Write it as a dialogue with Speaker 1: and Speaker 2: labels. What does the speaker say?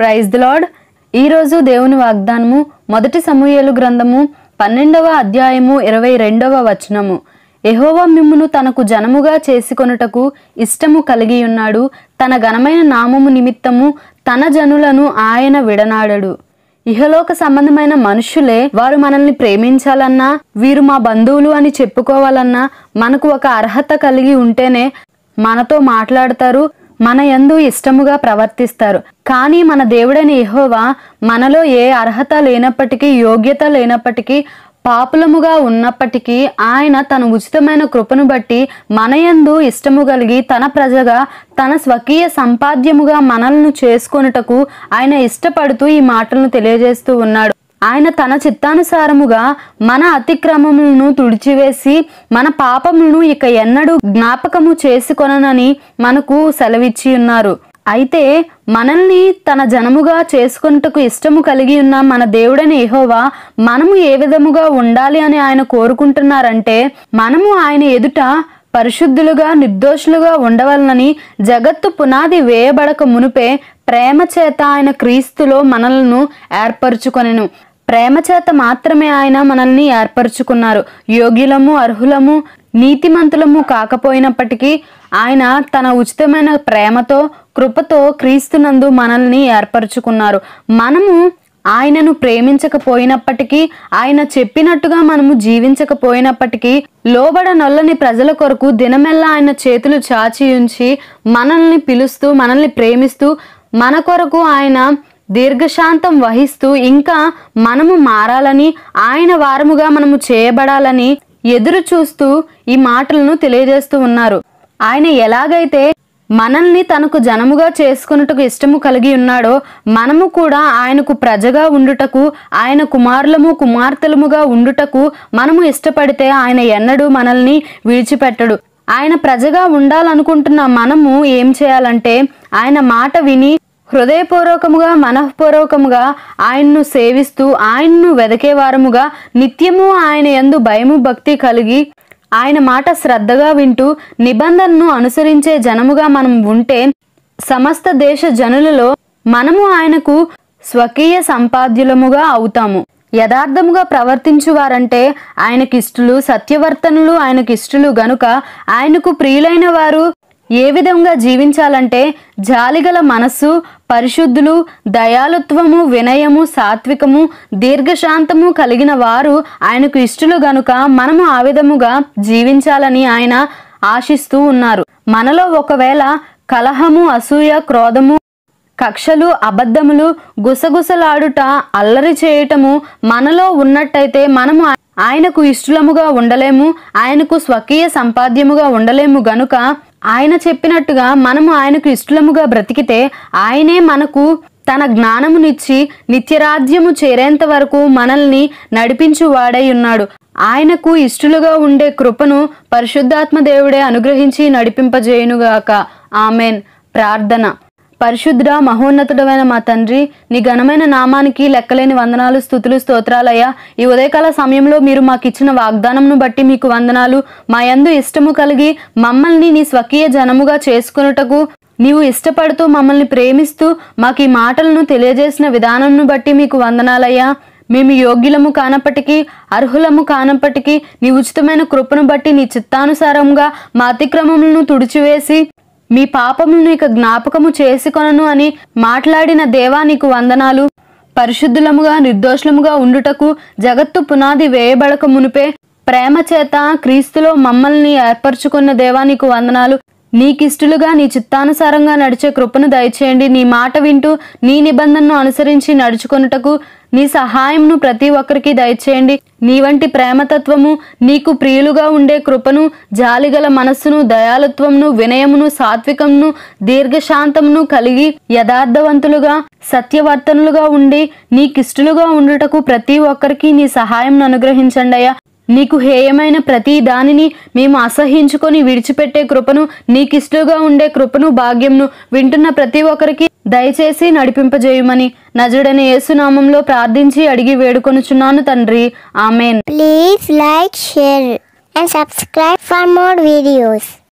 Speaker 1: praise lord ఈరోజు దేవుని వాగ్దానము మొదటి సమూహలు గ్రంథము పన్నెండవ అధ్యాయము ఇరవై రెండవ వచనము ఎహోవా మిమ్మును తనకు జనముగా చేసుకొనుటకు ఇష్టము కలిగి ఉన్నాడు తన ఘనమైన నామము నిమిత్తము తన జనులను ఆయన విడనాడడు ఇహలోక సంబంధమైన మనుషులే వారు మనల్ని ప్రేమించాలన్నా వీరు మా బంధువులు అని చెప్పుకోవాలన్నా మనకు ఒక అర్హత కలిగి ఉంటేనే మనతో మాట్లాడతారు మన యందు ఇష్టముగా ప్రవర్తిస్తారు కానీ మన దేవుడని ఎహోవా మనలో ఏ అర్హత లేనప్పటికీ యోగ్యత లేనప్పటికీ పాపులముగా ఉన్నప్పటికీ ఆయన తన ఉచితమైన కృపను బట్టి మనయందు ఇష్టము కలిగి తన ప్రజగా తన స్వకీయ సంపాద్యముగా మనలను చేసుకొనుటకు ఆయన ఇష్టపడుతూ ఈ మాటలను తెలియజేస్తూ ఉన్నాడు ఆయన తన చిత్తానుసారముగా మన అతిక్రమములను తుడిచివేసి మన పాపములను ఇక ఎన్నడూ జ్ఞాపకము చేసుకొననని మనకు సెలవిచ్చి ఉన్నారు అయితే మనల్ని తన జనముగా చేసుకున్నటకు ఇష్టము కలిగి ఉన్న మన దేవుడైన ఏహోవా మనము ఏ విధముగా ఉండాలి అని ఆయన కోరుకుంటున్నారంటే మనము ఆయన ఎదుట పరిశుద్ధులుగా నిర్దోషులుగా ఉండవలనని జగత్తు పునాది వేయబడక మునుపే ప్రేమ చేత ఆయన క్రీస్తులో మనలను ఏర్పరుచుకొనెను ప్రేమ చేత మాత్రమే ఆయన మనల్ని ఏర్పరుచుకున్నారు యోగ్యులము అర్హులము నీతిమంతులము కాకపోయినప్పటికీ ఆయన తన ఉచితమైన ప్రేమతో కృపతో క్రీస్తునందు మనల్ని ఏర్పరుచుకున్నారు మనము ఆయనను ప్రేమించకపోయినప్పటికీ ఆయన చెప్పినట్టుగా మనము జీవించకపోయినప్పటికీ లోబడ నొల్లని ప్రజల కొరకు దినమెల్లా ఆయన చేతులు చాచి ఉంచి మనల్ని పిలుస్తూ మనల్ని ప్రేమిస్తూ మన కొరకు ఆయన దీర్ఘశాంతం వహిస్తూ ఇంకా మనము మారాలని ఆయన వారముగా మనము చేయబడాలని ఎదురు చూస్తూ ఈ మాటలను తెలియజేస్తూ ఉన్నారు ఆయన ఎలాగైతే మనల్ని తనకు జనముగా చేసుకున్నటకు ఇష్టము కలిగి ఉన్నాడో మనము కూడా ఆయనకు ప్రజగా ఉండుటకు ఆయన కుమారులము కుమార్తెలముగా ఉండుటకు మనము ఇష్టపడితే ఆయన ఎన్నడూ మనల్ని విడిచిపెట్టడు ఆయన ప్రజగా ఉండాలనుకుంటున్న మనము ఏం చేయాలంటే ఆయన మాట విని హృదయపూర్వకముగా మనఃపూర్వకముగా ఆయన్ను సేవిస్తూ ఆయన్ను వెదకేవారముగా నిత్యము ఆయన ఎందు భయము భక్తి కలిగి ఆయన మాట శ్రద్ధగా వింటూ నిబంధనను అనుసరించే జనముగా మనం ఉంటే సమస్త దేశ జనులలో మనము ఆయనకు స్వకీయ సంపాద్యులముగా అవుతాము యథార్థముగా ప్రవర్తించువారంటే ఆయనకిష్టులు సత్యవర్తనులు ఆయనకిష్టులు గనుక ఆయనకు ప్రియులైన వారు ఏ విధంగా జీవించాలంటే జాలిగల మనస్సు పరిశుద్ధులు దయాలుత్వము వినయము సాత్వికము దీర్ఘశాంతము కలిగిన వారు ఆయనకు ఇష్టలు గనుక మనము ఆ విధముగా జీవించాలని ఆయన ఆశిస్తూ ఉన్నారు మనలో ఒకవేళ కలహము అసూయ క్రోధము కక్షలు అబద్ధములు గుసగుసలాడుట అల్లరి చేయటము మనలో ఉన్నట్టయితే మనము ఆయనకు ఇష్టలముగా ఉండలేము ఆయనకు స్వకీయ సంపాద్యముగా ఉండలేము గనుక ఆయన చెప్పినట్టుగా మనము ఆయనకు ఇష్టముగా బ్రతికితే ఆయనే మనకు తన జ్ఞానమునిచ్చి నిత్యరాజ్యము చేరేంత వరకు మనల్ని వాడై ఉన్నాడు ఆయనకు ఇష్టలుగా ఉండే కృపను పరిశుద్ధాత్మ దేవుడే అనుగ్రహించి నడిపింపజేయునుగాక ఆమెన్ ప్రార్థన పరిశుద్ర మహోన్నతుడమైన మా తండ్రి నీ ఘనమైన నామానికి లెక్కలేని వందనాలు స్థుతులు స్తోత్రాలయ్యా ఈ ఉదయకాల సమయంలో మీరు మాకిచ్చిన వాగ్దానంను బట్టి మీకు వందనాలు మా యందు ఇష్టము కలిగి మమ్మల్ని నీ స్వకీయ జనముగా చేసుకున్నటకు నీవు ఇష్టపడుతూ మమ్మల్ని ప్రేమిస్తూ మాకు ఈ మాటలను తెలియజేసిన విధానంను బట్టి మీకు వందనాలయ్యా మేము యోగ్యులము కానప్పటికీ అర్హులము కానప్పటికీ నీ ఉచితమైన కృపను బట్టి నీ చిత్తానుసారంగా మా అతిక్రమములను తుడిచివేసి మీ పాపములను ఇక జ్ఞాపకము చేసుకొనను అని మాట్లాడిన దేవా నీకు వందనాలు పరిశుద్ధులముగా నిర్దోషులముగా ఉండుటకు జగత్తు పునాది వేయబడక మునిపే ప్రేమ చేత క్రీస్తులో మమ్మల్ని ఏర్పరచుకున్న దేవా నీకు వందనాలు నీకిష్టులుగా నీ చిత్తానుసారంగా నడిచే కృపను దయచేయండి నీ మాట వింటూ నీ నిబంధనను అనుసరించి నడుచుకొనుటకు నీ సహాయంను ప్రతి ఒక్కరికి దయచేయండి నీ వంటి ప్రేమతత్వము నీకు ప్రియులుగా ఉండే కృపను జాలిగల మనస్సును దయాలత్వమును వినయమును సాత్వికంను దీర్ఘశాంతమును కలిగి యథార్థవంతులుగా సత్యవర్తనులుగా ఉండి నీకిష్టలుగా ఉండుటకు ప్రతి ఒక్కరికి నీ సహాయం అనుగ్రహించండి అయ్యా నీకు హేయమైన ప్రతి దానిని మేము అసహించుకొని విడిచిపెట్టే కృపను నీకిష్టలుగా ఉండే కృపను భాగ్యంను వింటున్న ప్రతి ఒక్కరికి దయచేసి నడిపింపజేయమని నజుడని యేసునామంలో ప్రార్థించి అడిగి వేడుకొనుచున్నాను తండ్రి amen please like share and subscribe for more videos